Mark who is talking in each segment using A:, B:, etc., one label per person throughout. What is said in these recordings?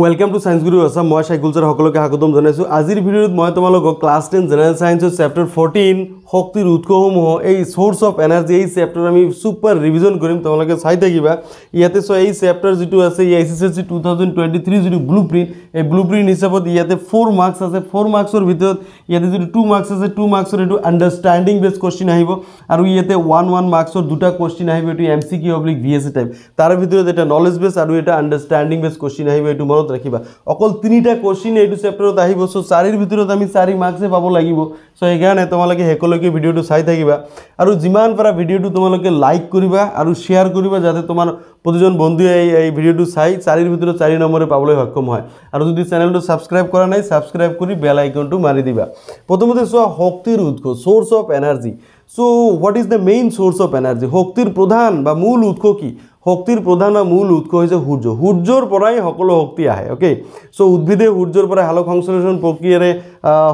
A: welcome to science গুরু আসাম মানে সাইকুলচার সকলকে স্বাগতম জানাইছো আজির ভিডিওত মানে তোমালোকক ক্লাস টেন জেনারেল সায়েন্সর চ্যাপ্টার ফোরটিন শক্তির উৎসসমূহ এই সোর্স অফ এনার্জি এই চ্যাপ্টার আমি সুপার রিভিজন করি তোমালে চাই থাকবা ইয়াতে সো এই চ্যাপ্টার যদি আছে এই SSSC two thousand twenty three যদি ব্লু প্রিন্ট এই ব্লু প্রিন্ট হিসাবত ইয়াতে ফোর মার্কস আছে ফোর মার্কসর ভিতর ইয়াতে যদি টু মার্কস আছে টু মার্কসর এই আন্ডারস্ট্যান্ডিং বেস কোশ্চিন আহিব আর ইয়াতে ওয়ান ওয়ান মার্কসর দুটা কোশ্চিন আহিব এটি এম সি কি অব্লিক ভি এস টাইপ তার ভিতর এটা নলেজ বেস আর এটা আন্ডারস্ট্যান্ডিং বেস কোশ্চিন আহিব এটি মনত মনত ৰাখিবা অকল তিনিটা কুৱেশ্যন এইটো চেপ্টাৰত আহিব চ' চাৰিৰ ভিতৰত আমি চাৰি মাৰ্কছে পাব লাগিব চ' সেইকাৰণে তোমালোকে শেষলৈকে ভিডিঅ'টো চাই থাকিবা আৰু যিমান পাৰা ভিডিঅ'টো তোমালোকে লাইক কৰিবা আৰু শ্বেয়াৰ কৰিবা যাতে তোমাৰ প্ৰতিজন বন্ধুৱে এই এই ভিডিঅ'টো চাই চাৰিৰ ভিতৰত চাৰি নম্বৰে পাবলৈ সক্ষম হয় আৰু যদি চেনেলটো ছাবস্ক্ৰাইব কৰা নাই ছাবস্ক্ৰাইব কৰি বেল আইকনটো মাৰি দিবা প্ৰথমতে চোৱা শক্তিৰ উৎস source of energy so what is the main source of energy শক্তির প্রধান বা মূল উৎস কি শক্তিৰ প্ৰধান বা মূল উৎস হৈছে সূৰ্য সূৰ্যৰ পৰাই সকলো শক্তি আহে অ'কে চ' উদ্ভিদে সূৰ্যৰ পৰাই আলোক সংশ্লেষণ প্ৰক্ৰিয়াৰে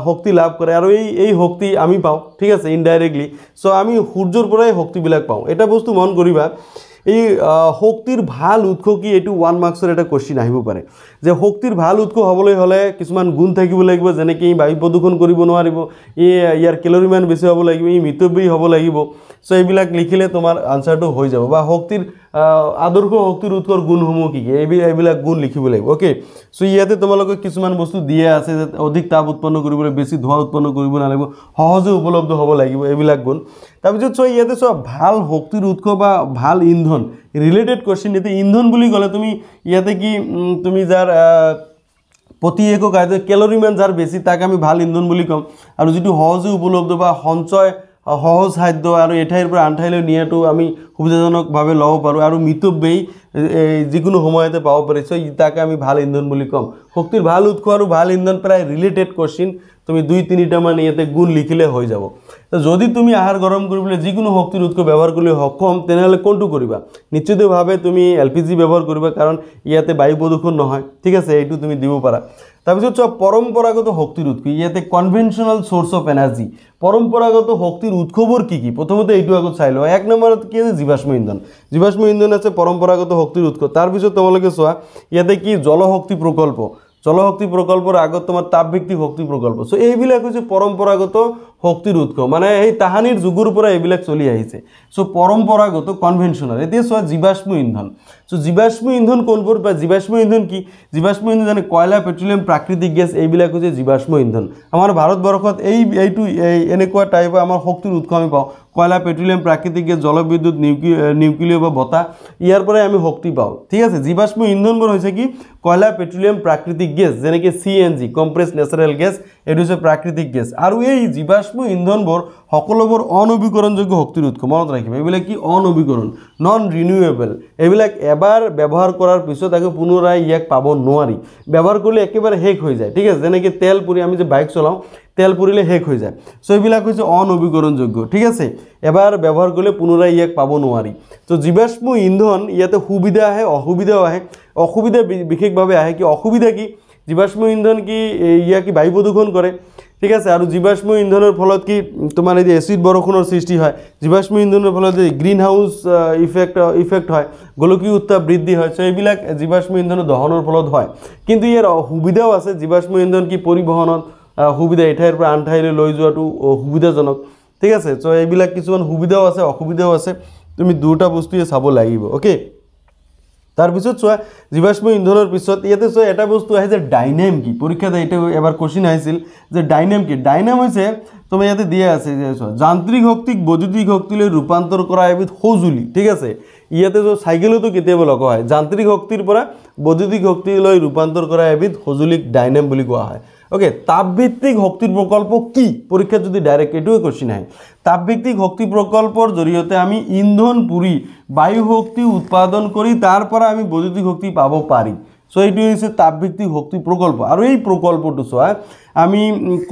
A: শক্তি লাভ কৰে আৰু এই এই শক্তি আমি পাওঁ ঠিক আছে ইনডাইৰেক্টলি চ' আমি সূৰ্যৰ পৰাই শক্তিবিলাক পাওঁ এটা বস্তু মন কৰিবা এই শক্তিৰ ভাল উৎস কি এইটো ওৱান মাৰ্কছৰ এটা কুৱেশ্যন আহিব পাৰে যে শক্তিৰ ভাল উৎস হ'বলৈ হ'লে কিছুমান গুণ থাকিব লাগিব যেনেকৈ ই বায়ু প্ৰদূষণ কৰিব নোৱাৰিব ই ইয়াৰ কেলৰিমান বেছি হ'ব লাগিব ই মিতব্যয়ী হ'ব লাগিব চ' এইবিলাক লিখিলে তোমাৰ আনচাৰটো হৈ যাব বা শক্তিৰ আদৰ্শ শক্তিৰ উৎসৰ গুণসমূহ কি কি এইবিলাক এইবিলাক গুণ লিখিব লাগিব অ'কে চ' ইয়াতে তোমালোকে কিছুমান বস্তু দিয়া আছে যাতে অধিক তাপ উৎপন্ন কৰিবলৈ বেছি ধোঁৱা উৎপন্ন কৰিব নালাগিব সহজে উপলব্ধ হ'ব লাগিব এইবিলাক গুণ তাৰপিছত চ' ইয়াতে চোৱা ভাল শক্তিৰ উৎস বা ভাল ইন্ধন ৰিলেটেড কুৱেশ্যন এতিয়া ইন্ধন বুলি ক'লে তুমি ইয়াতে কি তুমি যাৰ প্ৰতি একো কাৰ্য কেলৰিমেন যাৰ বেছি তাক আমি ভাল ইন্ধন বুলি ক'ম আৰু যিটো সহজে উপলব্ধ বা সঞ্চয় সহজ খাদ্য আৰু এঠাইৰ পৰা আন ঠাইলৈ নিয়াটো আমি সুবিধাজনকভাৱে ল'ব পাৰোঁ আৰু মিতব্যয়ী যিকোনো সময়তে পাব পাৰি চ' তাকে আমি ভাল ইন্ধন বুলি ক'ম শক্তিৰ ভাল উৎস আৰু ভাল ইন্ধন প্ৰায় ৰিলেটেড কোৱেশ্যন তুমি দুই তিনিটামান ইয়াতে গুণ লিখিলে হৈ যাব যদি তুমি আহাৰ গৰম কৰিবলৈ যিকোনো শক্তিৰ উৎস ব্যৱহাৰ কৰিবলৈ সক্ষম তেনেহ'লে কোনটো কৰিবা নিশ্চিতভাৱে তুমি এল পি জি ব্যৱহাৰ কৰিবা কাৰণ ইয়াতে বায়ু প্ৰদূষণ নহয় ঠিক আছে এইটো তুমি দিব পাৰা তাৰপিছত চোৱা পৰম্পৰাগত শক্তিৰ উৎস ইয়াতে কনভেনশ্যনেল চ'ৰ্চ অফ এনাৰ্জি পৰম্পৰাগত শক্তিৰ উৎসবোৰ কি কি প্ৰথমতে এইটো আগত চাই লওঁ এক নম্বৰত কি আছে জীৱাশ্ম ইন্ধন জীৱাশ্ম ইন্ধন আছে পৰম্পৰাগত শক্তিৰ উৎস তাৰপিছত তোমালোকে চোৱা ইয়াতে কি জলশক্তি প্ৰকল্প জলশক্তি প্ৰকল্পৰ আগত তোমাৰ তাপভিত্তিক শক্তি প্ৰকল্প চ' এইবিলাক হৈছে পৰম্পৰাগত শক্তিৰ উৎস মানে এই তাহানিৰ যুগৰ পৰা এইবিলাক চলি আহিছে চ' পৰম্পৰাগত কনভেনশ্যনেল এতিয়া চোৱা জীৱাশ্ম ইন্ধন চ' জীৱাশ্ম ইন্ধন কোনবোৰ পৰা জীৱাশ্ম ইন্ধন কি জীৱাশ্ম ইন্ধন যেনে কয়লা পেট্ৰলিয়াম প্ৰাকৃতিক গেছ এইবিলাক হৈছে জীৱাশ্ম ইন্ধন আমাৰ ভাৰতবৰ্ষত এই এইটো এই এনেকুৱা টাইপৰ আমাৰ শক্তিৰ উৎস আমি পাওঁ কয়লা পেট্ৰলিয়াম প্ৰাকৃতিক গেছ জলবিদ্যুৎ নিউক্লি নিউক্লিয় বা বতাহ ইয়াৰ পৰাই আমি শক্তি পাওঁ ঠিক আছে জীৱাশ্ম ইন্ধনবোৰ হৈছে কি কয়লা পেট্ৰলিয়াম প্ৰাকৃতিক গেছ যেনেকৈ C N G compressed natural gas এইটো হৈছে প্ৰাকৃতিক গেছ আৰু এই জীৱাশ্ম বাষ্প ইন্ধনবোৰ সকলোবোৰ অনবীকৰণযোগ্য শক্তিৰ উৎস মনত ৰাখিব এইবিলাক কি অনবীকৰণ নন ৰিনিউৱেবল এইবিলাক এবাৰ ব্যৱহাৰ কৰাৰ পিছত আকৌ পুনৰাই ইয়াক পাব নোৱাৰি ব্যৱহাৰ কৰিলে একেবাৰে শেষ হৈ যায় ঠিক আছে যেনেকৈ তেল পুৰি আমি যে বাইক চলাওঁ তেল পুৰিলে শেষ হৈ যায় চ' এইবিলাক হৈছে অনবীকৰণযোগ্য ঠিক আছে এবাৰ ব্যৱহাৰ কৰিলে পুনৰাই ইয়াক পাব নোৱাৰি চ' জীৱাশ্ম ইন্ধন ইয়াতে সুবিধা আহে অসুবিধাও আহে অসুবিধা বিশেষভাৱে আহে কি অসুবিধা কি জীৱাষ্ম ইন্ধন কি ইয়াক বায়ু প্ৰদূষণ কৰে ঠিক আছে আৰু জীৱাশ্ম ইন্ধনৰ ফলত কি তোমাৰ এই এচিড বৰষুণৰ সৃষ্টি হয় জীৱাশ্ম ইন্ধনৰ ফলত যদি গ্ৰীণ হাউচ ইফেক্ট ইফেক্ট হয় গোলকীয় উত্তাপ বৃদ্ধি হয় চ' এইবিলাক জীৱাশ্ম ইন্ধনেৰ দহনৰ ফলত হয় কিন্তু ইয়াৰ সুবিধাও আছে জীৱাশ্ম ইন্ধন কি পৰিবহণত সুবিধা পৰা আন ঠাইলৈ লৈ যোৱাটো সুবিধাজনক ঠিক আছে চ' এইবিলাক কিছুমান সুবিধাও আছে অসুবিধাও আছে তুমি দুটা বস্তুৱে চাব লাগিব অ'কে তাৰপিছত চোৱা জীৱাষ্ম ইন্ধনৰ পিছত ইয়াতে চোৱা এটা বস্তু আহে যে ডাইনেম কি পৰীক্ষাত এইটো এবাৰ কুৱেশ্যন আহিছিল যে ডাইনেম কি ডাইনেম হৈছে তুমি ইয়াতে দিয়া আছে যে চোৱা যান্ত্ৰিক শক্তিক বৈদ্যুতিক শক্তিলৈ ৰূপান্তৰ কৰা এবিধ সঁজুলি ঠিক আছে ইয়াতে চোৱা চাইকেলতো কেতিয়াবা লগোৱা হয় যান্ত্ৰিক শক্তিৰ পৰা বৈদ্যুতিক শক্তিলৈ ৰূপান্তৰ কৰা এবিধ সঁজুলিক ডাইনেম বুলি কোৱা হয় অ'কে তাপভিত্তিক শক্তিৰ প্ৰকল্প কি পৰীক্ষাত যদি ডাইৰেক্ট এইটোৱে কুৱেশ্যন আহে তাপভিত্তিক শক্তি প্রকল্পর জড়িয়ে আমি ইন্ধন পুড়ি বায়ু শক্তি উৎপাদন করে তারপর আমি বৈদ্যুতিক শক্তি পাব পারি সো এইটি হয়েছে তাপভিত্তিক শক্তি প্রকল্প আর এই প্রকল্পটি চাই আমি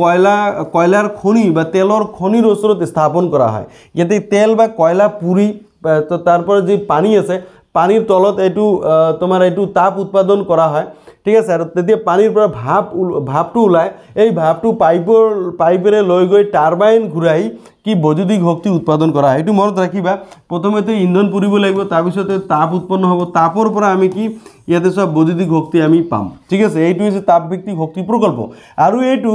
A: কয়লা কয়লার খনি বা তেলর খনির ওসরতে স্থাপন করা হয় ইয়াতে তেল বা কয়লা পুড়ি তো তারপর যে পানি আছে পানির তলত এই তোমার এই তাপ উৎপাদন করা হয় ঠিক আছে আৰু তেতিয়া পানীৰ পৰা ভাপ ভাপটো ওলায় এই ভাপটো পাইপৰ পাইপেৰে লৈ গৈ টাৰ্বাইন ঘূৰাই কি বৈদ্যুতিক শক্তি উৎপাদন কৰা হয় সেইটো মনত ৰাখিবা প্ৰথমেতো ইন্ধন পুৰিব লাগিব তাৰপিছতে তাপ উৎপন্ন হ'ব তাপৰ পৰা আমি কি ইয়াতে চোৱা বৈদ্যুতিক শক্তি আমি পাম ঠিক আছে এইটো হৈছে তাপভিত্তিক শক্তি প্ৰকল্প আৰু এইটো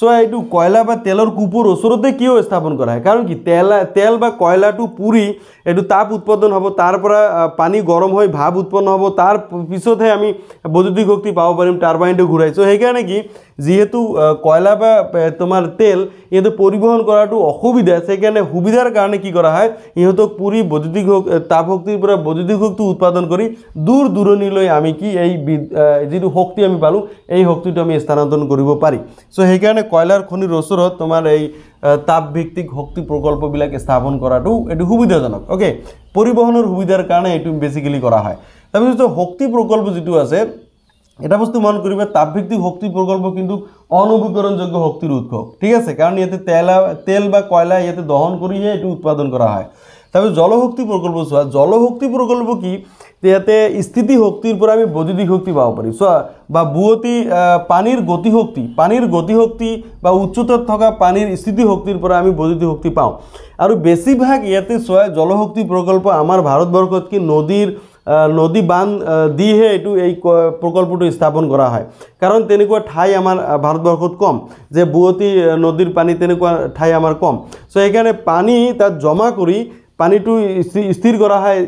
A: চোৱা এইটো কয়লা বা তেলৰ কূপৰ ওচৰতে কিয় স্থাপন কৰা হয় কাৰণ কি তেল তেল বা কয়লাটো পুৰি এইটো তাপ উৎপাদন হ'ব তাৰ পৰা পানী গৰম হৈ ভাপ উৎপন্ন হ'ব তাৰ পিছতহে আমি বৈদ্যুতিক শক্তি শক্তি পাব পাৰিম টাৰ্বাইনটো ঘূৰাই চ' সেইকাৰণে কি যিহেতু কয়লা বা তোমাৰ তেল ইহঁতক পৰিবহণ কৰাটো অসুবিধা সেইকাৰণে সুবিধাৰ কাৰণে কি কৰা হয় ইহঁতক পুৰি বৈদ্যুতিক শক তাপ শক্তিৰ পৰা বৈদ্যুতিক শক্তি উৎপাদন কৰি দূৰ দূৰণিলৈ আমি কি এই যিটো শক্তি আমি পালোঁ এই শক্তিটো আমি স্থানান্তৰণ কৰিব পাৰি চ' সেইকাৰণে কয়লাৰ খনিৰ ওচৰত তোমাৰ এই তাপভিত্তিক শক্তি প্ৰকল্পবিলাক স্থাপন কৰাটো এইটো সুবিধাজনক অ'কে পৰিবহণৰ সুবিধাৰ কাৰণে এইটো বেচিকেলি কৰা হয় তাৰপিছত শক্তি প্ৰকল্প যিটো আছে এটা বস্তু মন করিবে তাপভিত্তিক শক্তি প্রকল্প কিন্তু অনবীকরণযোগ্য শক্তির উৎস ঠিক আছে কারণ ইয়াতে তেলা তেল বা কয়লা ইয়াতে দহন করিয়ে এটি উৎপাদন করা হয় তারপরে জলশক্তি প্রকল্প চোৱা জলশক্তি প্রকল্প কি ইয়াতে স্থিতি শক্তিৰ পৰা আমি বৈদ্যুতিক শক্তি পাব পাৰিম চোৱা বা বুৱতী পানীৰ গতিশক্তি পানীৰ শক্তি বা উচ্চতাত থকা পানীৰ স্থিতি শক্তিৰ পৰা আমি বৈদ্যুতিক শক্তি পাওঁ আৰু বেছিভাগ ইয়াতে চোৱা জলশক্তি প্ৰকল্প আমাৰ কি নদীৰ নদী বান্ধ দিহে এইটো এই প্ৰকল্পটো স্থাপন কৰা হয় কাৰণ তেনেকুৱা ঠাই আমাৰ ভাৰতবৰ্ষত কম যে বোৱতী নদীৰ পানী তেনেকুৱা ঠাই আমাৰ কম চ' সেইকাৰণে পানী তাত জমা কৰি পানীটো স্থিৰ কৰা হয়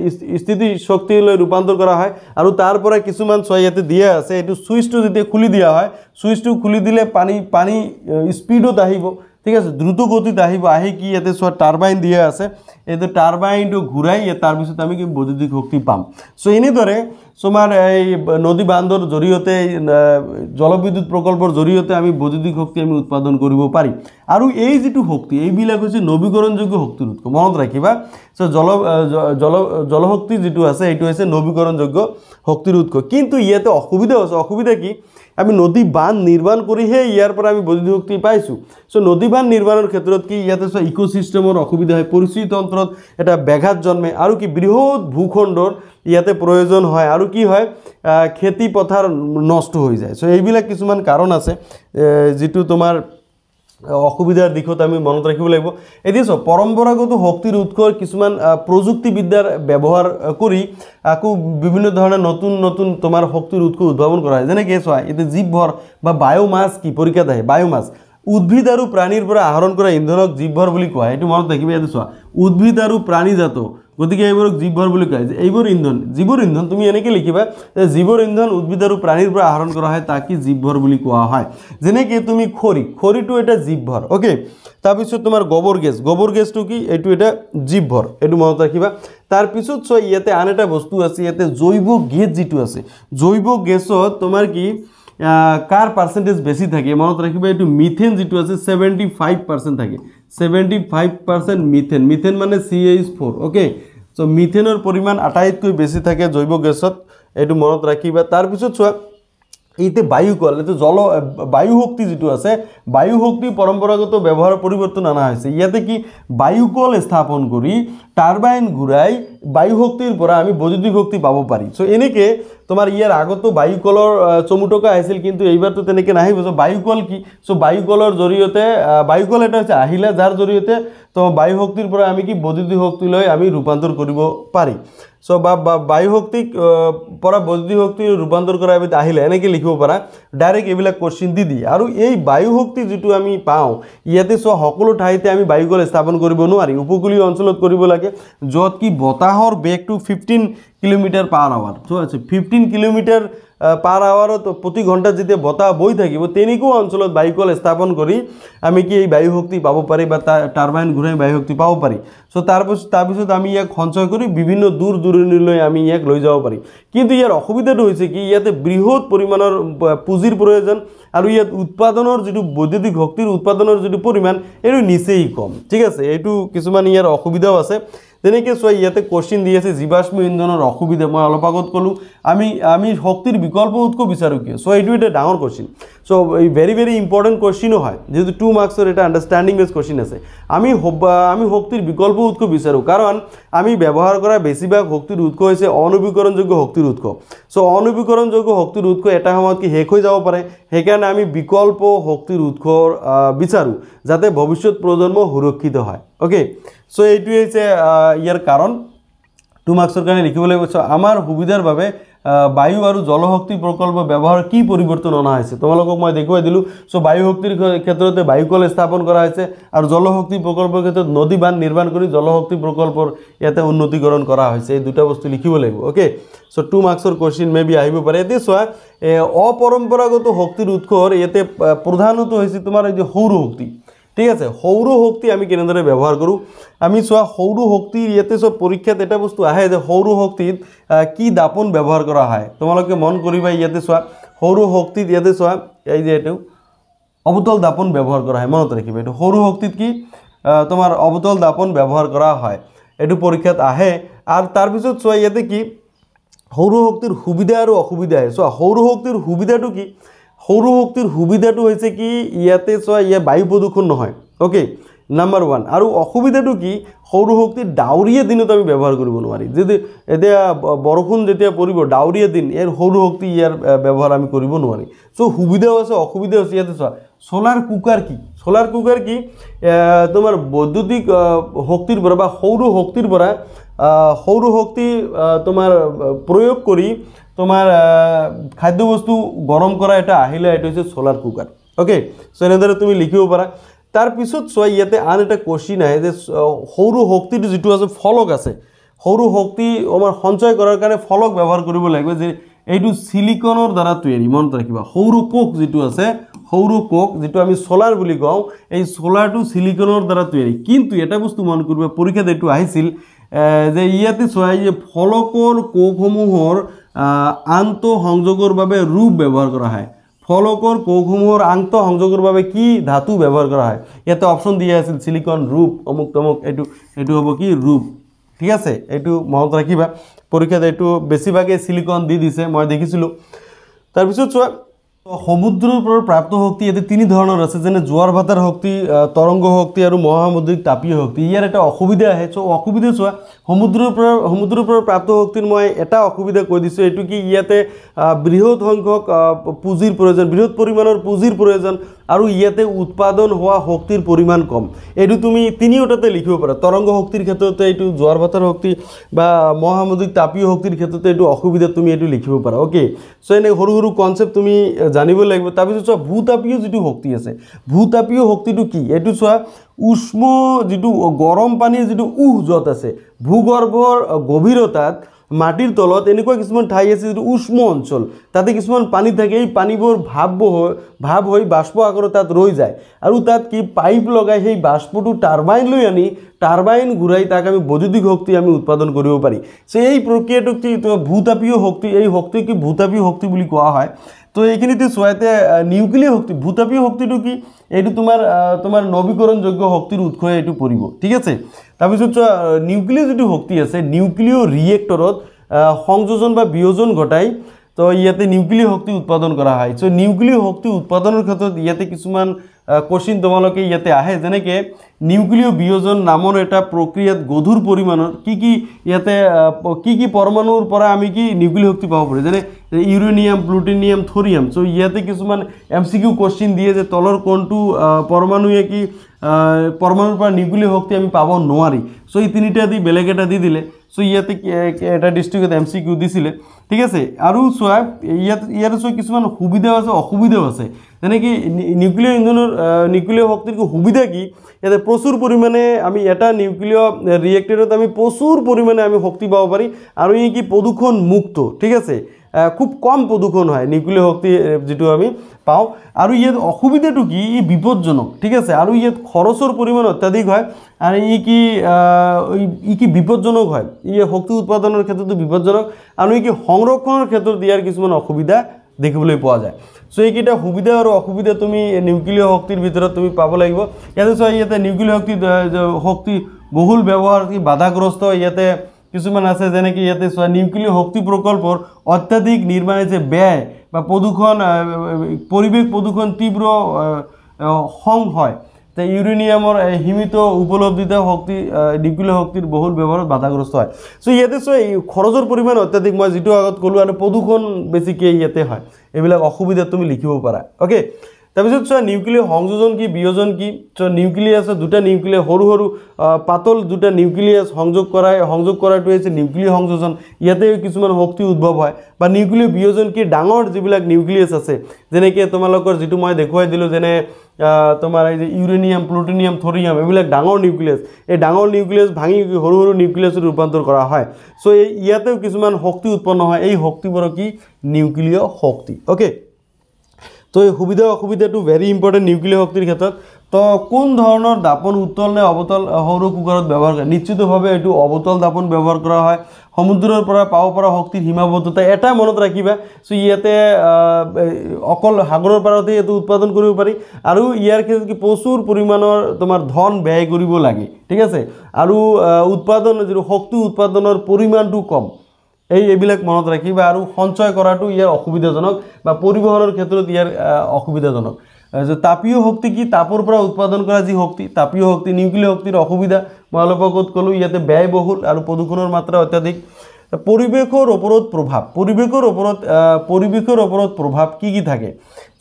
A: স্থিতি শক্তিলৈ ৰূপান্তৰ কৰা হয় আৰু তাৰ পৰা কিছুমান ছোৱালী ইয়াতে দিয়া আছে এইটো ছুইচটো যেতিয়া খুলি দিয়া হয় ছুইচটো খুলি দিলে পানী পানী স্পীডত আহিব ঠিক আছে দ্ৰুত গতিত আহিব আহি কি ইয়াতে চোৱা টাৰ্বাইন দিয়া আছে এইটো টাৰ্বাইনটো ঘূৰাই তাৰপিছত আমি কি বৈদ্যুতিক শক্তি পাম চ' এনেদৰে তোমাৰ এই নদী বান্ধৰ জৰিয়তে জলবিদ্যুৎ প্ৰকল্পৰ জৰিয়তে আমি বৈদ্যুতিক শক্তি আমি উৎপাদন কৰিব পাৰি আৰু এই যিটো শক্তি এইবিলাক হৈছে নবীকৰণযোগ্য শক্তিৰ উৎস মনত ৰাখিবা চ' জল জল জলশক্তি যিটো আছে সেইটো হৈছে নবীকৰণযোগ্য শক্তিৰ উৎস কিন্তু ইয়াতে অসুবিধা আছে অসুবিধা কি আমি নদী বান্ধ নিৰ্মাণ কৰিহে ইয়াৰ পৰা আমি শক্তি পাইছোঁ চ' নদী বান্ধ নিৰ্মাণৰ ক্ষেত্ৰত কি ইয়াতে ইক' চিষ্টেমৰ অসুবিধা হয় তন্ত্ৰত এটা ব্যাঘাত জন্মে আৰু কি বৃহৎ ভূখণ্ডৰ ইয়াতে প্ৰয়োজন হয় আৰু কি হয় খেতি পথাৰ নষ্ট হৈ যায় চ' এইবিলাক কিছুমান কাৰণ আছে যিটো তোমাৰ অসুবিধাৰ দিশত আমি মনত ৰাখিব লাগিব এতিয়া চাওক পৰম্পৰাগত শক্তিৰ উৎসৰ কিছুমান প্ৰযুক্তিবিদ্যাৰ ব্যৱহাৰ কৰি আকৌ বিভিন্ন ধৰণে নতুন নতুন তোমাৰ শক্তিৰ উৎস উদ্ভাৱন কৰা হয় যেনেকৈ চোৱা এতিয়া জীৱভৰ বা বায়ো মাছ কি পৰীক্ষাত আহে বায়ো মাছ উদ্ভিদ আৰু প্ৰাণীৰ পৰা আহৰণ কৰা ইন্ধনক জীৱভৰ বুলি কোৱা এইটো মনত থাকিব ইয়াতে চোৱা উদ্ভিদ আৰু প্ৰাণীজাত গতিকে এইবোৰক জীৱভৰ বুলি কয় যে এইবোৰ ইন্ধন যিবোৰ ইন্ধন তুমি এনেকৈ লিখিবা যে যিবোৰ ইন্ধন উদ্ভিদ আৰু প্ৰাণীৰ পৰা আহৰণ কৰা হয় তাকে জীৱভৰ বুলি কোৱা হয় যেনেকৈ তুমি খৰি খৰিটো এটা জীৱভৰ অ'কে তাৰপিছত তোমাৰ গোবৰ গেছ গোবৰ গেছটো কি এইটো এটা জীৱভৰ এইটো মনত ৰাখিবা তাৰপিছত চোৱা ইয়াতে আন এটা বস্তু আছে ইয়াতে জৈৱ গেছ যিটো আছে জৈৱ গেছত তোমাৰ কি কার পার্সেন্টেজ বেশি থাকে মনত রাখবে এই মিথেন যুক্ত আছে সেভেন্টি ফাইভ পার্সেন্ট থাকে seventy five percent methane methane মানে C H four okay so মিথেনের পরিমাণ আটাইতক বেশি থাকে জৈব গ্যাসত এই মনত রাখবা তারপর চ এতে বায়ু কল এতে জল বায়ু শক্তি যুক্ত আছে বায়ু শক্তি পরম্পরাগত ব্যবহার পরিবর্তন আনা হয়েছে ইয়াতে কি বায়ু কল স্থাপন করে টার্বাইন ঘুরাই বায়ু শক্তির পরা আমি বৈদ্যুতিক শক্তি পাব পারি সো এনেকে তোমাৰ ইয়াৰ আগতো বায়ুকলৰ চমুটকা আহিছিল কিন্তু এইবাৰতো তেনেকৈ নাহিব চ' বায়ুকল কি চ' বায়ুকলৰ জৰিয়তে বায়ুকল এটা হৈছে আহিলে যাৰ জৰিয়তে তো বায়ু শক্তিৰ পৰা আমি কি বৈদ্যুতিক শক্তিলৈ আমি ৰূপান্তৰ কৰিব পাৰি চ' বা বায়ু শক্তিক পৰা বৈদ্যুতিক শক্তি ৰূপান্তৰ কৰাৰ বাবে আহিলে এনেকৈ লিখিব পাৰা ডাইৰেক্ট এইবিলাক কুৱেশ্যন দি দি আৰু এই বায়ু শক্তি যিটো আমি পাওঁ ইয়াতে চ' সকলো ঠাইতে আমি বায়ুকল স্থাপন কৰিব নোৱাৰি উপকূলীয় অঞ্চলত কৰিব লাগে য'ত কি বতাহৰ to fifteen kilometre per hour ঠিক আছে ফিফটিন কিলোমিটার পার আওয়ারত প্রতি ঘণ্টা যেতিয়া বতাহ বই থাকিব তেনেকু অঞ্চল বাইকল স্থাপন করি আমি কি এই বায়ু শক্তি পাব পাৰি বা টাৰ্বাইন ঘুৰাই বায়ু শক্তি পাব পাৰি সো তাৰপৰ তাৰপৰ আমি ইয়াক সঞ্চয় কৰে বিভিন্ন দূৰ দূৰণিলে আমি ইয়াক লৈ যাব পাৰি কিন্তু ইয়ার অসুবিধাটা হয়েছে কি ইয়াতে বৃহৎ পরিমাণের পুঁজির প্রয়োজন আর ইয়াত উৎপাদনের যে বৈদ্যুতিক শক্তির উৎপাদনের যে পরিমাণ এই নিচেই কম ঠিক আছে এই কিছু ইয়ার অসুবিধাও আছে তেনেকৈ চোৱা ইয়াতে কোৱেশ্যন দি আছে জীৱাশ্ম ইন্ধনৰ অসুবিধা মই অলপ আগত ক'লোঁ আমি আমি শক্তিৰ বিকল্প উৎস বিচাৰোঁ কিয় চ' এইটো এটা ডাঙৰ কোৱেশ্যন চ' এই ভেৰি ভেৰি ইম্পৰ্টেণ্ট কোৱেশ্যনো হয় যিহেতু টু মাৰ্কছৰ এটা আণ্ডাৰষ্টেণ্ডিং বেছ কোৱেশ্যন আছে আমি আমি শক্তিৰ বিকল্প উৎস বিচাৰোঁ কাৰণ আমি ব্যৱহাৰ কৰা বেছিভাগ শক্তিৰ উৎস হৈছে অনবীকৰণযোগ্য শক্তিৰ উৎস চ' অনবীকৰণযোগ্য শক্তিৰ উৎস এটা সময়ত কি শেষ হৈ যাব পাৰে সেইকাৰণে আমি বিকল্প শক্তিৰ উৎস বিচাৰোঁ যাতে ভৱিষ্যত প্ৰজন্ম সুৰক্ষিত হয় ওকে সো এইটাই হচ্ছে ইয়ার কারণ টু মার্ক্সর কারণে লিখব আমার সুবিধার বাবে বায়ু আর জলশক্তি প্রকল্প ব্যবহার কি পরিবর্তন অনা হয়েছে তোমালক মানে দেখাই দিল সো বায়ুশক্তির ক্ষেত্রতে বায়ুকল স্থাপন করা হয়েছে আর জলশক্তি প্রকল্পের ক্ষেত্রে নদী বান নির্মাণ করে জলশক্তি প্রকল্পর ইয়াতে উন্নতিকরণ করা হয়েছে এই দুটা বস্তু লিখব ওকে সো টু মার্ক্সর কোশ্চিন মেবি আহিব পারে এতে চা অপরম্পরাগত শক্তির উৎসর ইয়াতে প্রধানত হয়েছে তোমার এই যে সৌরশক্তি ঠিক আছে সৌৰ শক্তি আমি কেনেদৰে ব্যৱহাৰ কৰোঁ আমি চোৱা সৌৰ শক্তিৰ ইয়াতে চব পৰীক্ষাত এটা বস্তু আহে যে সৌৰ শক্তিত কি দাপোন ব্যৱহাৰ কৰা হয় তোমালোকে মন কৰিবা ইয়াতে চোৱা সৌৰ শক্তিত ইয়াতে চোৱা এই যে এইটো অবতল দাপোন ব্যৱহাৰ কৰা হয় মনত ৰাখিবা এইটো সৌৰ শক্তিত কি তোমাৰ অবতল দাপোন ব্যৱহাৰ কৰা হয় এইটো পৰীক্ষাত আহে আৰু তাৰপিছত চোৱা ইয়াতে কি সৌৰ শক্তিৰ সুবিধা আৰু অসুবিধা আহে চোৱা সৌৰ শক্তিৰ সুবিধাটো কি সৌৰ শক্তিৰ সুবিধাটো হৈছে কি ইয়াতে চোৱা ইয়াৰ বায়ু প্ৰদূষণ নহয় অ'কে নাম্বাৰ ওৱান আৰু অসুবিধাটো কি সৌৰ শক্তি ডাৱৰীয়া দিনত আমি ব্যৱহাৰ কৰিব নোৱাৰি যদি এতিয়া বৰষুণ যেতিয়া পৰিব ডাৱৰীয়া দিন ইয়াৰ সৌৰ শক্তি ইয়াৰ ব্যৱহাৰ আমি কৰিব নোৱাৰি চ' সুবিধাও আছে অসুবিধাও আছে ইয়াতে চোৱা চ'লাৰ কুকাৰ কি চ'লাৰ কুকাৰ কি তোমাৰ বৈদ্যুতিক শক্তিৰ পৰা বা সৌৰ শক্তিৰ পৰা সৌৰ শক্তি তোমাৰ প্ৰয়োগ কৰি তোমাৰ খাদ্যবস্তু গৰম কৰা এটা আহিলে এইটো হৈছে চ'লাৰ কুকাৰ অ'কে চ' এনেদৰে তুমি লিখিব পাৰা তাৰপিছত চোৱা ইয়াতে আন এটা কুৱেশ্যন আহে যে সৌৰ শক্তিটো যিটো আছে ফলক আছে সৌৰ শক্তি আমাৰ সঞ্চয় কৰাৰ কাৰণে ফলক ব্যৱহাৰ কৰিব লাগিব যে এইটো চিলিকনৰ দ্বাৰা তৈয়াৰী মনত ৰাখিবা সৌৰ কোষ যিটো আছে সৌৰ কোষ যিটো আমি চ'লাৰ বুলি কওঁ এই চ'লাৰটো চিলিকনৰ দ্বাৰা তৈয়াৰী কিন্তু এটা বস্তু মন কৰিব পৰীক্ষাত এইটো আহিছিল যে ইয়াতে চোৱা যে ফলকৰ কোকসমূহৰ আন্ত সংযোগৰ বাবে ৰূপ ব্যৱহাৰ কৰা হয় ফলকৰ কৌসুমৰ আন্ত সংযোগৰ বাবে কি ধাতু ব্যৱহাৰ কৰা হয় ইয়াতে অপশ্যন দিয়া আছিল চিলিকন ৰূপ অমুক তমুক এইটো এইটো হ'ব কি ৰূপ ঠিক আছে এইটো মনত ৰাখিবা পৰীক্ষাত এইটো বেছিভাগে চিলিকন দি দিছে মই দেখিছিলোঁ তাৰপিছত চোৱা সমুদ্ৰৰ পৰা প্ৰাপ্ত শক্তি ইয়াতে তিনি ধৰণৰ আছে যেনে জোৱাৰ ভাতাৰ শক্তি তৰংগ শক্তি আৰু মহামুদ্ৰিক তাপীয় শক্তি ইয়াৰ এটা অসুবিধা আহে চ' অসুবিধা চোৱা সমুদ্ৰৰ পৰা সমুদ্ৰৰ পৰা প্ৰাপ্ত শক্তিৰ মই এটা অসুবিধা কৈ দিছোঁ এইটো কি ইয়াতে বৃহৎ সংখ্যক পুঁজিৰ প্ৰয়োজন বৃহৎ পৰিমাণৰ পুঁজিৰ প্ৰয়োজন আৰু ইয়াতে উৎপাদন হোৱা শক্তিৰ পৰিমাণ কম এইটো তুমি তিনিওটাতে লিখিব পাৰা তৰংগ শক্তিৰ ক্ষেত্ৰতে এইটো জোৱাৰ ভাতৰ শক্তি বা মহামুদ্ৰিক তাপীয় শক্তিৰ ক্ষেত্ৰতে এইটো অসুবিধা তুমি এইটো লিখিব পাৰা অ'কে চ' এনে সৰু সৰু কনচেপ্ট তুমি জানিব লাগিব তাৰপিছত চোৱা ভূতাপীয় যিটো শক্তি আছে ভূতাপীয় শক্তিটো কি এইটো চোৱা উষ্ম যিটো গৰম পানীৰ যিটো উহ য'ত আছে ভূগৰ্ভৰ গভীৰতাত মাটিৰ তলত এনেকুৱা কিছুমান ঠাই আছে যিটো উষ্ম অঞ্চল তাতে কিছুমান পানী থাকে এই পানীবোৰ ভাৱ হৈ ভাৱ হৈ বাষ্প আকাৰত তাত ৰৈ যায় আৰু তাত কি পাইপ লগাই সেই বাষ্পটো টাৰ্বাইন লৈ আনি টাৰ্বাইন ঘূৰাই তাক আমি বৈদ্যুতিক শক্তি আমি উৎপাদন কৰিব পাৰি চ' এই প্ৰক্ৰিয়াটোক কি ভূতাপীয় শক্তি এই শক্তিক কি ভূতাপীয় শক্তি বুলি কোৱা হয় তো এইখিনিতে চোৱা চোৱাইতে নিউক্লিয় শক্তি ভূতাপীয় শক্তিটো কি এইটো তোমাৰ তোমাৰ নবীকৰণযোগ্য শক্তিৰ উৎস এইটো পৰিব ঠিক আছে তাৰপিছত চোৱা নিউক্লিয় যিটো শক্তি আছে নিউক্লিয় ৰিয়েক্টৰত সংযোজন বা বিয়োজন ঘটাই তো ইয়াতে নিউক্লিয় শক্তি উৎপাদন কৰা হয় চ' নিউক্লিয় শক্তি উৎপাদনৰ ক্ষেত্ৰত ইয়াতে কিছুমান কোশ্চিন তোমালকে ইয়াতে আহে যে নিউক্লিয় বিয়োজন নামৰ এটা প্ৰক্ৰিয়াত গধুৰ পৰিমাণৰ কি কি ইয়াতে কি কি পৰমাণুৰ পৰা আমি কি নিউক্লিয় শক্তি পাব পাৰোঁ যেনে ইউৰেনিয়াম প্লুটিনিয়াম থৰিয়াম চ' ইয়াতে কিছুমান এম চি কিউ কোশ্চিন দিয়ে যে তলৰ কোনটো পৰমাণুৱে কি পৰমাণুৰ পৰা নিউক্লিয় শক্তি আমি পাব নোৱাৰি চ' এই তিনিটা দি বেলেগ এটা দি দিলে সো ইয়াতে এটা ডিস্ট্ৰিক্টত এম চি কিউ দিছিলে ঠিক আছে আৰু চোৱা ইয়াত ইয়াৰ চোৱা কিছুমান সুবিধাও আছে অসুবিধাও আছে যেনেকৈ নিউক্লিয় ইঞ্জিনৰ নিউক্লিয় শক্তিৰ সুবিধা কি ইয়াতে প্ৰচুৰ পৰিমাণে আমি এটা নিউক্লিয় ৰিয়েক্টৰত আমি প্ৰচুৰ পৰিমাণে আমি শক্তি পাব পাৰি আৰু ই কি প্ৰদূষণমুক্ত ঠিক আছে খুব কম প্ৰদূষণ হয় নিউক্লিয় শক্তি যিটো আমি পাওঁ আৰু ইয়াত অসুবিধাটো কি ই বিপদজনক ঠিক আছে আৰু ইয়াত খৰচৰ পৰিমাণ অত্যাধিক হয় আৰু ই কি ই কি বিপদজনক হয় ই শক্তি উৎপাদনৰ ক্ষেত্ৰতো বিপদজনক আৰু ই কি সংৰক্ষণৰ ক্ষেত্ৰত ইয়াৰ কিছুমান অসুবিধা দেখিবলৈ পোৱা যায় চ' এইকেইটা সুবিধা আৰু অসুবিধা তুমি নিউক্লিয় শক্তিৰ ভিতৰত তুমি পাব লাগিব ইয়াতে চোৱা ইয়াতে নিউক্লিয় শক্তি শক্তি বহুল ব্যৱহাৰ কি বাধাগ্ৰস্ত ইয়াতে কিছুমান আছে যেনেকৈ ইয়াতে চোৱা নিউক্লিয় শক্তি প্ৰকল্পৰ অত্যাধিক নিৰ্মাণে যে ব্যয় বা প্ৰদূষণ পৰিৱেশ প্ৰদূষণ তীব্ৰ সং হয় তে ইউৰেনিয়ামৰ সীমিত উপলব্ধিত শক্তি নিউক্লিয় শক্তিৰ বহুল ব্যৱহাৰত বাধাগ্ৰস্ত হয় চ' ইয়াতে চোৱা এই খৰচৰ পৰিমাণ অত্যাধিক মই যিটো আগত ক'লোঁ আৰু প্ৰদূষণ বেছিকৈ ইয়াতে হয় এইবিলাক অসুবিধা তুমি লিখিব পাৰা অ'কে তাৰপিছত চোৱা নিউক্লিয় সংযোজন কি বিয়োজন কি চোৱা নিউক্লিয়াছৰ দুটা নিউক্লিয়া সৰু সৰু পাতল দুটা নিউক্লিয়াছ সংযোগ কৰাই সংযোগ কৰাটোৱে হৈছে নিউক্লিয় সংযোজন ইয়াতে কিছুমান শক্তি উদ্ভৱ হয় বা নিউক্লিয় বিয়োজন কি ডাঙৰ যিবিলাক নিউক্লিয়াছ আছে যেনেকৈ তোমালোকৰ যিটো মই দেখুৱাই দিলোঁ যেনে তোমাৰ এই যে ইউৰেনিয়াম প্লুটিনিয়াম থৰিয়াম এইবিলাক ডাঙৰ নিউক্লিয়াছ এই ডাঙৰ নিউক্লিয়াছ ভাঙি সৰু সৰু নিউক্লিয়াছত ৰূপান্তৰ কৰা হয় চ' এই ইয়াতেও কিছুমান শক্তি উৎপন্ন হয় এই শক্তিবোৰৰ কি নিউক্লিয় শক্তি অ'কে তো এই সুবিধা অসুবিধাটো ভেৰি ইম্পৰ্টেণ্ট নিউক্লিয় শক্তিৰ ক্ষেত্ৰত তো কোন ধৰণৰ দাপন উত্তল নে অৱতল সৌৰ কুকাৰত ব্যৱহাৰ কৰে নিশ্চিতভাৱে এইটো অৱতল দাপন ব্যৱহাৰ কৰা হয় সমুদ্ৰৰ পৰা পাব পৰা শক্তিৰ সীমাবদ্ধতা এটা মনত ৰাখিবা চ' ইয়াতে অকল সাগৰৰ পাৰতেই এইটো উৎপাদন কৰিব পাৰি আৰু ইয়াৰ ক্ষেত্ৰত কি প্ৰচুৰ পৰিমাণেৰ তোমাৰ ধন ব্যয় কৰিব লাগে ঠিক আছে আৰু উৎপাদন যিটো শক্তি উৎপাদনৰ পৰিমাণটো কম এই এইবিলাক মনত ৰাখি বা আৰু সঞ্চয় কৰাটো ইয়াৰ অসুবিধাজনক বা পৰিবহণৰ ক্ষেত্ৰত ইয়াৰ অসুবিধাজনক তাপীয় শক্তি কি তাপৰ পৰা উৎপাদন কৰা যি শক্তি তাপীয় শক্তি নিউক্লিয় শক্তিৰ অসুবিধা মই অলপ আগত ক'লোঁ ইয়াতে ব্যয়বহুল আৰু প্ৰদূষণৰ মাত্ৰা অত্যাধিক পৰিৱেশৰ ওপৰত প্ৰভাৱ পৰিৱেশৰ ওপৰত পৰিৱেশৰ ওপৰত প্ৰভাৱ কি কি থাকে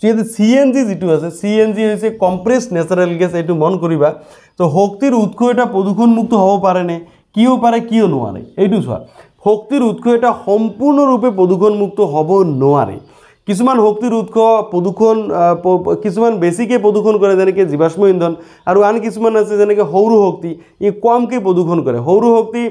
A: যিহেতু চি এন জি যিটো আছে চি এন জি হৈছে কম্প্ৰেছ নেচাৰেল গেছ এইটো মন কৰিবা তো শক্তিৰ উৎস এটা প্ৰদূষণমুক্ত হ'ব পাৰেনে কিয় পাৰে কিয় নোৱাৰে এইটো চোৱা শক্তিৰ উৎস এটা সম্পূৰ্ণৰূপে প্ৰদূষণমুক্ত হ'ব নোৱাৰে কিছুমান শক্তিৰ উৎস প্ৰদূষণ কিছুমান বেছিকৈ প্ৰদূষণ কৰে যেনেকৈ জীৱাশ্ম ইন্ধন আৰু আন কিছুমান আছে যেনেকৈ সৌৰ শক্তি ই কমকৈ প্ৰদূষণ কৰে সৌৰ শক্তি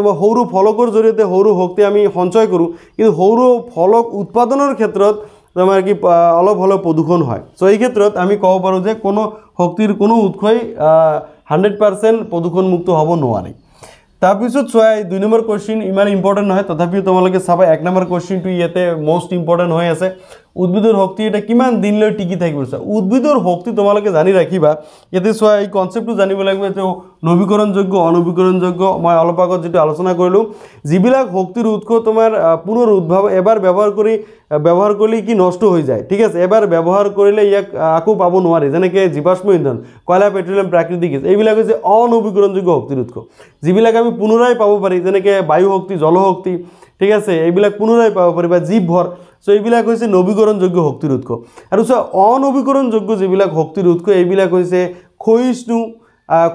A: তোমাৰ সৌৰ ফলকৰ জৰিয়তে সৌৰ শক্তি আমি সঞ্চয় কৰোঁ কিন্তু সৌৰ ফলক উৎপাদনৰ ক্ষেত্ৰত তোমাৰ কি অলপ হ'লেও প্ৰদূষণ হয় চ' এই ক্ষেত্ৰত আমি ক'ব পাৰোঁ যে কোনো শক্তিৰ কোনো উৎসই হাণ্ড্ৰেড পাৰ্চেণ্ট প্ৰদূষণমুক্ত হ'ব নোৱাৰে তাৰপিছত চোৱাই দুই নম্বৰ কুৱেশ্যন ইমান ইম্পৰ্টেণ্ট নহয় তথাপিও তোমালোকে চাবা এক নম্বৰ কুৱেশ্যনটো ইয়াতে মষ্ট ইম্পৰ্টেণ্ট হৈ আছে উদ্ভিদৰ শক্তি এটা কিমান দিনলৈ টিকি থাকিব উদ্ভিদৰ শক্তি তোমালোকে জানি ৰাখিবা ইয়াতে চোৱা এই কনচেপ্টটো জানিব লাগিব যে নৱীকৰণযোগ্য অনবীকৰণযোগ্য মই অলপ আগত যিটো আলোচনা কৰিলোঁ যিবিলাক শক্তিৰ উৎস তোমাৰ পুনৰ উদ্ভাৱ এবাৰ ব্যৱহাৰ কৰি ব্যৱহাৰ কৰিলে কি নষ্ট হৈ যায় ঠিক আছে এবাৰ ব্যৱহাৰ কৰিলে ইয়াক আকৌ পাব নোৱাৰি যেনেকৈ জীৱাশ্ম ইন্ধন কয়লা পেট্ৰলিয়াম প্ৰাকৃতিক গেছ এইবিলাক হৈছে অনবীকৰণযোগ্য শক্তিৰ উৎস যিবিলাক আমি পুনৰাই পাব পাৰি যেনেকৈ বায়ু শক্তি জলশক্তি ঠিক আছে এইবিলাক পুনৰাই পাব পাৰিবা যি ভৰ চ' এইবিলাক হৈছে নবীকৰণযোগ্য শক্তিৰ উৎস আৰু চ' অনবীকৰণযোগ্য যিবিলাক শক্তিৰ উৎস এইবিলাক হৈছে ক্ষয়িষ্ণু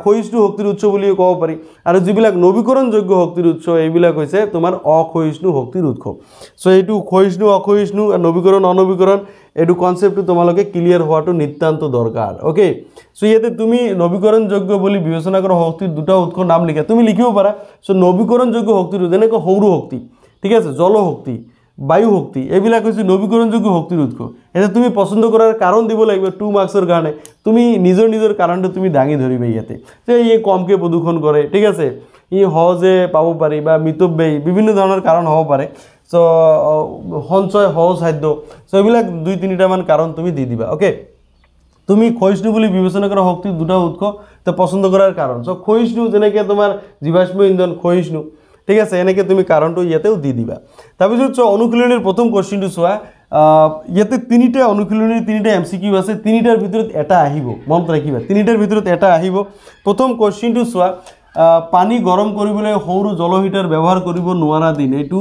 A: ক্ষয়িষ্ণু শক্তিৰ উৎস বুলিও ক'ব পাৰি আৰু যিবিলাক নবীকৰণযোগ্য শক্তিৰ উৎস এইবিলাক হৈছে তোমাৰ অসহিষ্ণু শক্তিৰ উৎস চ' এইটো ক্ষয়িষ্ণু অসহিষ্ণু নবীকৰণ অনবীকৰণ এইটো কনচেপ্টটো তোমালোকে ক্লিয়াৰ হোৱাটো নিতান্ত দৰকাৰ অ'কে চ' ইয়াতে তুমি নবীকৰণযোগ্য বুলি বিবেচনা কৰা শক্তিৰ দুটা উৎস নাম লিখা তুমি লিখিব পাৰা চ' নবীকৰণযোগ্য শক্তিটো যেনেকৈ সৌৰ শক্তি ঠিক আছে জলশক্তি বায়ু শক্তি এইবিলাক হৈছে নবীকৰণযোগ্য শক্তিৰ উৎস এতিয়া তুমি পচন্দ কৰাৰ কাৰণ দিব লাগিব টু মাৰ্কছৰ কাৰণে তুমি নিজৰ নিজৰ কাৰণটো তুমি দাঙি ধৰিবা ইয়াতে যে ই কমকৈ প্ৰদূষণ কৰে ঠিক আছে ই সহজে পাব পাৰি বা মিতব্যয়ী বিভিন্ন ধৰণৰ কাৰণ হ'ব পাৰে চ' সঞ্চয় সহজ খাদ্য চ' এইবিলাক দুই তিনিটামান কাৰণ তুমি দি দিবা অ'কে তুমি খহিষ্ণু বুলি বিবেচনা কৰা শক্তি দুটা উৎস পচন্দ কৰাৰ কাৰণ চ' খহিষ্ণু যেনেকৈ তোমাৰ জীৱাশ্ম ইন্ধন খহিষ্ণু ঠিক আছে এনেকে তুমি কাৰণটো ইয়াতেও দি দিবা তাৰপিছত চোৱা অনুশীলনীৰ প্ৰথম কোশ্চিনটা চোৱা ইয়াতে তিনিটা অনুশীলনেৰ তিনিটা এম চি কিউ আছে তিনিটাৰ ভিতৰত এটা আহিব মনত ৰাখিবা তিনিটাৰ ভিতৰত এটা আহিব প্ৰথম কোশ্চিনটা চোৱা পানী গৰম কৰিবলৈ সৌৰ জল হিটাৰ ব্যৱহাৰ কৰিব নোৱাৰা দিন এইটো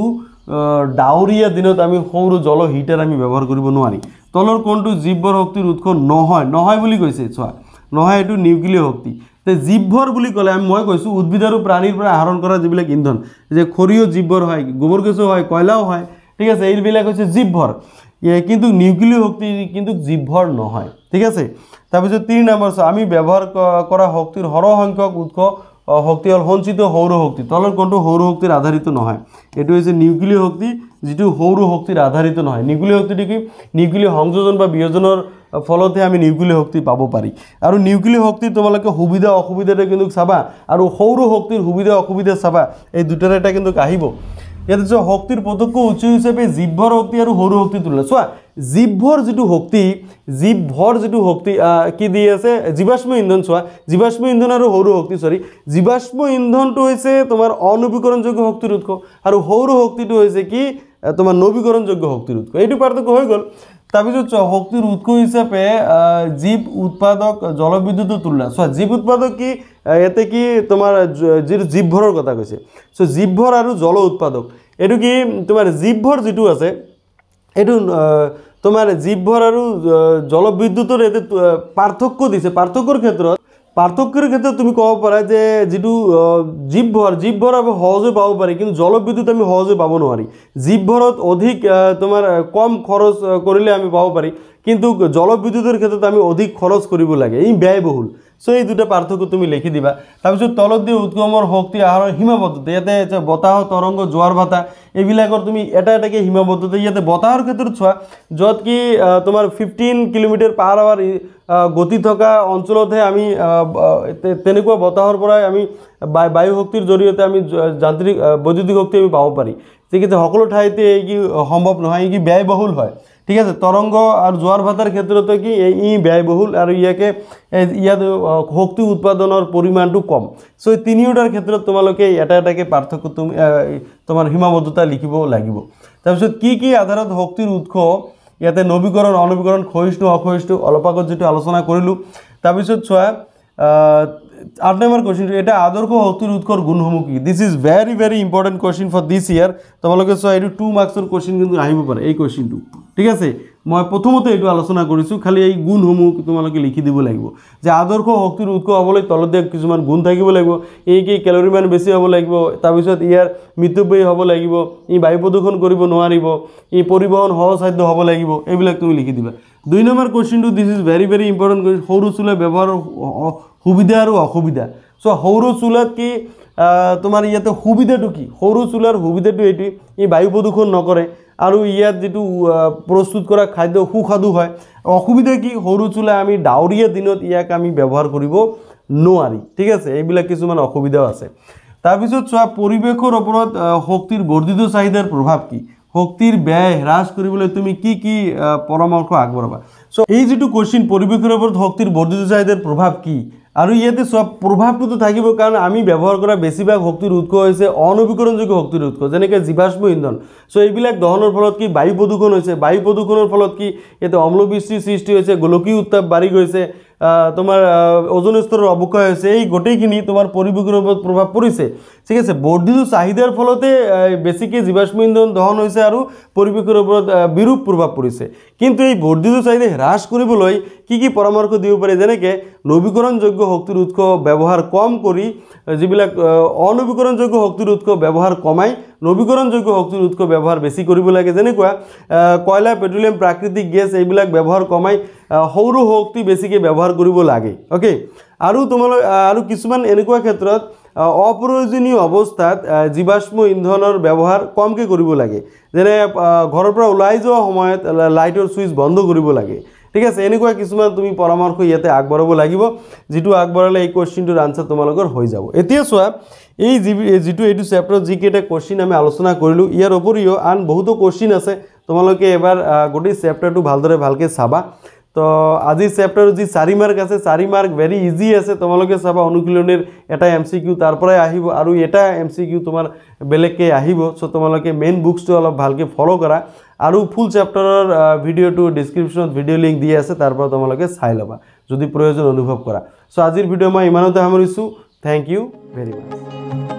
A: ডাৱৰীয়া দিনত আমি সৌৰ জল হিটাৰ আমি ব্যৱহাৰ কৰিব নোৱাৰি তলৰ কোনটো জীৱ শক্তিৰ উৎস নহয় নহয় বুলি কৈছে চোৱা নহয় এইটো নিউক্লিয় শক্তি যে জীৱৰ বুলি ক'লে আমি মই কৈছোঁ উদ্ভিদ আৰু প্ৰাণীৰ পৰা আহৰণ কৰা যিবিলাক ইন্ধন যে খৰিও জীৱৰ হয় গোবৰ কেঁচু হয় কয়লাও হয় ঠিক আছে এইবিলাক হৈছে জীৱৰ কিন্তু নিউক্লিয় শক্তি কিন্তু জীৱৰ নহয় ঠিক আছে তাৰপিছত তিনি নম্বৰ আমি ব্যৱহাৰ কৰা শক্তিৰ সৰহসংখ্যক উৎস শক্তি হ'ল সঞ্চিত সৌৰ শক্তি তলত কোনটো সৌৰ শক্তিৰ আধাৰিত নহয় এইটো হৈছে নিউক্লিয় শক্তি যিটো সৌৰ শক্তিৰ আধাৰিত নহয় নিউক্লিয় শক্তিটো কি নিউক্লিয় সংযোজন বা বিয়োজনৰ ফলতহে আমি নিউক্লিয় শক্তি পাব পাৰি আৰু নিউক্লিয় শক্তি তোমালোকে সুবিধা অসুবিধাটো কিন্তু চাবা আৰু সৌৰ শক্তিৰ সুবিধা অসুবিধা চাবা এই দুটাৰে এটা কিন্তু আহিব ইয়াত আছে শক্তিৰ পদক্ষ উচ্চ হিচাপে জীৱৰ শক্তি আৰু সৰু শক্তি তুলনা চোৱা জিভৰ যিটো শক্তি জিভৰ যিটো শক্তি কি দি আছে জীৱাশ্ম ইন্ধন চোৱা জীৱাশ্ম ইন্ধন আৰু সৰু শক্তি চৰি জীৱাশ্ম ইন্ধনটো হৈছে তোমাৰ অনবীকৰণযোগ্য শক্তিৰ উৎস আৰু সৌৰ শক্তিটো হৈছে কি তোমাৰ নবীকৰণযোগ্য শক্তিৰ উৎস এইটো পাৰ্থক্য হৈ গ'ল তাৰপিছত চোৱা শক্তিৰ উৎস হিচাপে জীৱ উৎপাদক জলবিদ্যুতৰ তুলনা চোৱা জীৱ উৎপাদক কি ইয়াতে কি তোমাৰ যিটো জীৱভৰৰ কথা কৈছে চ' জীৱভৰ আৰু জল উৎপাদক এইটো কি তোমাৰ জীৱভৰ যিটো আছে এইটো তোমাৰ জীৱভৰ আৰু জলবিদ্যুতৰ ইয়াতে পাৰ্থক্য দিছে পাৰ্থক্যৰ ক্ষেত্ৰত পাৰ্থক্যৰ ক্ষেত্ৰত তুমি ক'ব পাৰা যে যিটো জীৱ ভৰ জীৱ ভৰ আমি সহজে পাব পাৰি কিন্তু জলবিদ্যুৎ আমি সহজে পাব নোৱাৰি জীৱ ভৰত অধিক তোমাৰ কম খৰচ কৰিলে আমি পাব পাৰি কিন্তু জলবিদ্যুতৰ ক্ষেত্ৰত আমি অধিক খৰচ কৰিব লাগে ই ব্যয়বহুল সো এই দুটা পার্থক্য তুমি লিখি দিবা তারপর তলত দিয়ে উৎগমর শক্তি আহরণ সীমাবদ্ধতা ইয়াতে বতাহ তরঙ্গ জোয়ার ভাতা এইবিলাকর তুমি এটা এটাকে সীমাবদ্ধতা ইয়াতে বতাহর ক্ষেত্রে চা যত কি তোমার ফিফটিন কিলোমিটার পার আওয়ার গতি থাকা অঞ্চলতে আমি তেনেকুয়া বতাহর পরাই আমি বায়ু শক্তির জড়িয়ে আমি যান্ত্রিক বৈদ্যুতিক শক্তি আমি পাব পারি ঠিক আছে সকল ঠাইতে এই কি সম্ভব নহয় এই কি ব্যয়বহুল হয় ঠিক আছে তৰংগ আৰু জোৱাৰ ভাতাৰ ক্ষেত্ৰতে কি ই ব্যয়বহুল আৰু ইয়াকে ইয়াত শক্তি উৎপাদনৰ পৰিমাণটো কম চ' এই তিনিওটাৰ ক্ষেত্ৰত তোমালোকে এটা এটাকে পাৰ্থক্য তুমি তোমাৰ সীমাবদ্ধতা লিখিব লাগিব তাৰপিছত কি কি আধাৰত শক্তিৰ উৎস ইয়াতে অনবীকৰণ অনবীকৰণ ক্ষয়িষ্ণু অলপ আগত যিটো আলোচনা কৰিলোঁ তাৰপিছত চোৱা আট নম্বর কোশ্চিন এটা আদর্শ শক্তির উৎকর গুণসমূহ কি this is very very important question for this year তোমালে চ এই টু মার্কসর কোশ্চিন কিন্তু আবার এই কোশ্চিন ঠিক আছে মই প্রথমতে এই আলোচনা করছো খালি এই গুণসমূহ তোমালে লিখি দিব লাগবে যে আদর্শ শক্তির উৎস হবলে তলত দিয়া কিছু গুণ থাকবে লাগবে এই কে কেলোরি মান বেশি হব লাগবে তারপর ইয়ার মৃত্যুব্যয়ী হব লাগিব ই বায়ু প্রদূষণ করব নিব ই পরিবহন সহসাধ্য হব লাগিব এইবিল তুমি লিখি দিবা দুই নম্বর question this is very very important question সরু চুলে ব্যবহার সুবিধা আৰু অসুবিধা চ' সৰু চোলাত কি তোমাৰ ইয়াতে সুবিধাটো কি সৰু চোলাৰ সুবিধাটো এইটোৱেই ই বায়ু প্ৰদূষণ নকৰে আৰু ইয়াত যিটো প্ৰস্তুত কৰা খাদ্য সুস্বাদু হয় অসুবিধা কি সৰু চোলা আমি ডাৱৰীয়া দিনত ইয়াক আমি ব্যৱহাৰ কৰিব নোৱাৰি ঠিক আছে এইবিলাক কিছুমান অসুবিধাও আছে তাৰপিছত চোৱা পৰিৱেশৰ ওপৰত শক্তিৰ বৰ্ধিত চাহিদাৰ প্ৰভাৱ কি শক্তিৰ ব্যয় হ্ৰাস কৰিবলৈ তুমি কি কি পৰামৰ্শ আগবঢ়াবা চ' এই যিটো কুৱেশ্যন পৰিৱেশৰ ওপৰত শক্তিৰ বৰ্ধিত চাহিদাৰ প্ৰভাৱ কি আৰু ইয়াতে চব প্ৰভাৱটোতো থাকিব কাৰণ আমি ব্যৱহাৰ কৰা বেছিভাগ শক্তিৰ উৎস হৈছে অনবীকৰণযোগ্য শক্তিৰ উৎস যেনেকৈ জীৱাশ্ম ইন্ধন চ' এইবিলাক দহনৰ ফলত কি বায়ু প্ৰদূষণ হৈছে বায়ু প্ৰদূষণৰ ফলত কি ইয়াতে অম্লবৃষ্টিৰ সৃষ্টি হৈছে গোলকীয় উত্তাপ বাঢ়ি গৈছে তোমাৰ অজন স্তৰৰ অৱক্ষয় হৈছে এই গোটেইখিনি তোমাৰ পৰিৱেশৰ ওপৰত প্ৰভাৱ পৰিছে ঠিক আছে বৰ্ধিত চাহিদাৰ ফলতে বেছিকৈ জীৱাশ্ম ইন্ধন দহন হৈছে আৰু পৰিৱেশৰ ওপৰত বিৰূপ প্ৰভাৱ পৰিছে কিন্তু এই বৰ্ধিত চাহিদা হ্ৰাস কৰিবলৈ কি কি পৰামৰ্শ দিব পাৰে যেনেকৈ নবীকৰণযোগ্য শক্তিৰ উৎস ব্যৱহাৰ কম কৰি যিবিলাক অনবীকৰণযোগ্য শক্তিৰ উৎস ব্যৱহাৰ কমাই নবীকৰণযোগ্য শক্তিৰ উৎস ব্যৱহাৰ বেছি কৰিব লাগে যেনেকুৱা কয়লা পেট্ৰলিয়াম প্ৰাকৃতিক গেছ এইবিলাক ব্যৱহাৰ কমাই সৌৰ শক্তি বেছিকৈ ব্যৱহাৰ কৰিব লাগে অ'কে আৰু তোমালোক আৰু কিছুমান এনেকুৱা ক্ষেত্ৰত অপ্ৰয়োজনীয় অৱস্থাত জীৱাশ্ম ইন্ধনৰ ব্যৱহাৰ কমকৈ কৰিব লাগে যেনে ঘৰৰ পৰা ওলাই যোৱা সময়ত লাইটৰ ছুইচ বন্ধ কৰিব লাগে ঠিক আছে এনেকুৱা কিছুমান তুমি পৰামৰ্শ ইয়াতে আগবঢ়াব লাগিব যিটো আগবঢ়ালে এই কুৱেশ্যনটোৰ আনচাৰ তোমালোকৰ হৈ যাব এতিয়া চোৱা এই যি যিটো এইটো চেপ্টাৰত যিকেইটা কুৱেশ্যন আমি আলোচনা কৰিলোঁ ইয়াৰ উপৰিও আন বহুতো কুৱেশ্যন আছে তোমালোকে এবাৰ গোটেই চেপ্টাৰটো ভালদৰে ভালকৈ চাবা তো আজি চেপ্টাৰ যি চাৰি মাৰ্ক আছে চাৰি মাৰ্ক ভেৰি ইজি আছে তোমালোকে চাবা অনুশীলনীৰ এটা এম চি কিউ তাৰ পৰাই আহিব আৰু এটা এম চি কিউ তোমাৰ বেলেগকৈ আহিব চ' তোমালোকে মেইন বুকছটো অলপ ভালকৈ ফ'ল' কৰা আৰু ফুল চেপ্টাৰৰ ভিডিঅ'টো ডিছক্ৰিপশ্যনত ভিডিঅ' লিংক দি আছে তাৰপৰা তোমালোকে চাই ল'বা যদি প্ৰয়োজন অনুভৱ কৰা চ' আজিৰ ভিডিঅ' মই ইমানতে সামৰিছোঁ থেংক ইউ ভেৰি মাছ